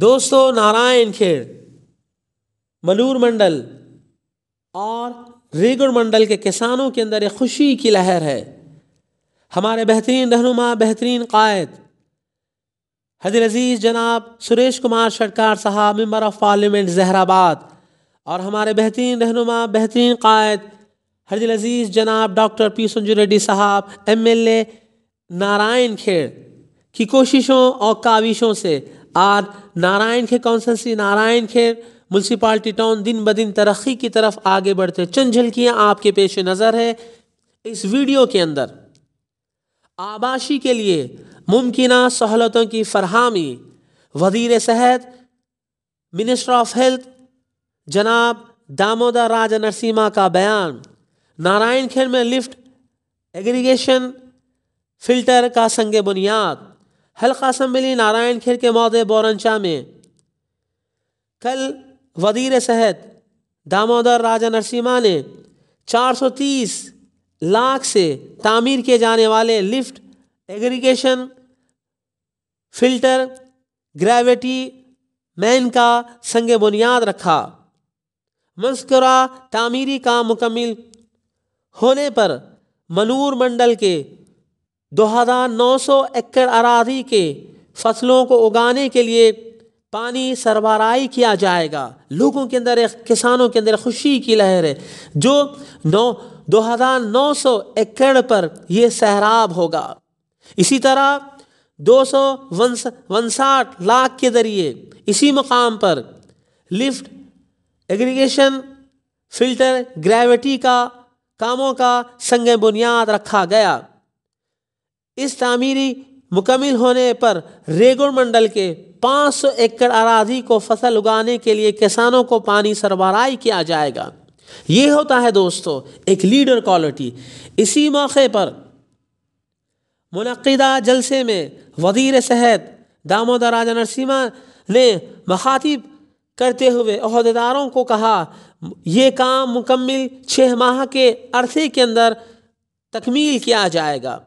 दोस्तों नारायण खेड़ मलूर मंडल और रेगुड़ मंडल के किसानों के अंदर एक खुशी की लहर है हमारे बेहतरीन रहनुमा बेहतरीन कायद हजर अजीज़ जनाब सुरेश कुमार सरकार साहब मेम्बर ऑफ पार्लियामेंट जहराबाद और हमारे बेहतरीन रहनुमा बेहतरीन कायद हजर अजीज़ जनाब डॉक्टर पी संजू रेड्डी साहब M L A Narayan Khed की कोशिशों और काविशों से आज Narayan Khed constituency Narayan Khed municipality town दिन ब दिन तरक्की की तरफ आगे बढ़ते चंद झलकियाँ आपके पेश नज़र है इस वीडियो के अंदर आबाशी के लिए मुमकिन सहूलतों की फरहमी वजीर सेहत मिनिस्टर ऑफ हेल्थ जनाब दामोदर राजा नरसिम्हा का बयान नारायण खेल में लिफ्ट एग्रीगेशन फिल्टर का संग बुनियाद हल्का असम्बली नारायण खेर के मौत बोरनचा में कल वजीर सहत दामोदर राजा नरसिम्हा ने 430 लाख से तामीर किए जाने वाले lift irrigation filter gravity main का संग बुनियाद रखा मस्करा तामीरी काम मुकम्मल होने पर मनूर मंडल के दो हज़ार नौ सौ एकड़ अराधी के फसलों को उगाने के लिए पानी सरबराही किया जाएगा लोगों के अंदर किसानों के अंदर खुशी की लहर है जो नौ दो हज़ार नौ सौ एकड़ पर यह सहराब होगा इसी तरह दो सौ उनसाठ लाख के ज़रिए इसी मकाम पर लिफ्ट एग्रीगेशन फिल्टर ग्रेविटी का कामों का संग बुनियाद रखा गया इस तामीरी मुकम्मल होने पर रेगुड़ मंडल के 500 एकड़ आराधी को फसल उगाने के लिए किसानों को पानी सरबराही किया जाएगा ये होता है दोस्तों एक लीडर क्वालिटी इसी मौके पर मनदा जलसे में वजीर सेहत दामोदर राजा नरसिम्हा ने मखातिब करते हुए अहदेदारों को कहा ये काम मुकम्मल छः माह के अरसे के अंदर तकमील किया जाएगा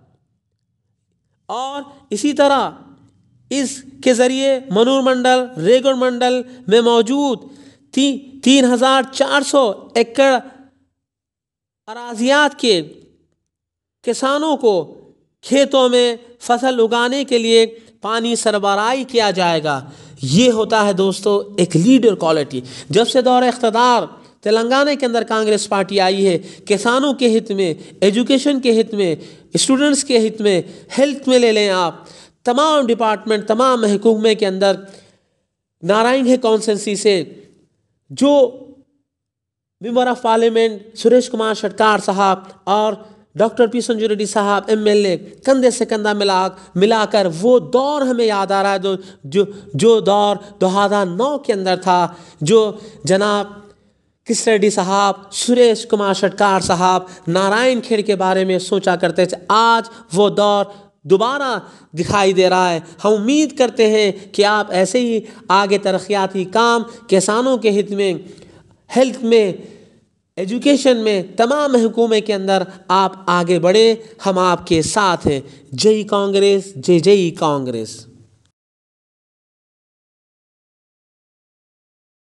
और इसी तरह इसके ज़रिए मनूर मंडल रेगुड़ मंडल में मौजूद ती तीन हज़ार चार सौ एकड़ अराजियात के किसानों को खेतों में फसल उगाने के लिए पानी सरबराई किया जाएगा ये होता है दोस्तों एक लीडर क्वालिटी जब से दौर अख्तदार तेलंगाना के अंदर कांग्रेस पार्टी आई है किसानों के हित में एजुकेशन के हित में स्टूडेंट्स के हित में हेल्थ में ले लें आप तमाम डिपार्टमेंट तमाम महकूमे के अंदर नारायण है कॉन्सेंसी से जो member of parliament Suresh Kumar Shetkar साहब और डॉक्टर पी संजू रेड्डी साहब एम एल ए कंधे से कंधा मिला मिलाकर वो दौर हमें याद आ रहा है जो जो दौर दो हज़ार नौ के अंदर था जो जनाब किस रेड्डी साहब सुरेश कुमार शटकार साहब नारायण खेड़ के बारे में सोचा करते थे आज वो दौर दोबारा दिखाई दे रहा है हम उम्मीद करते हैं कि आप ऐसे ही आगे तरक्याती काम किसानों के हित में हेल्थ में एजुकेशन में तमाम महकूमे के अंदर आप आगे बढ़े हम आपके साथ हैं जय कांग्रेस जय जय कांग्रेस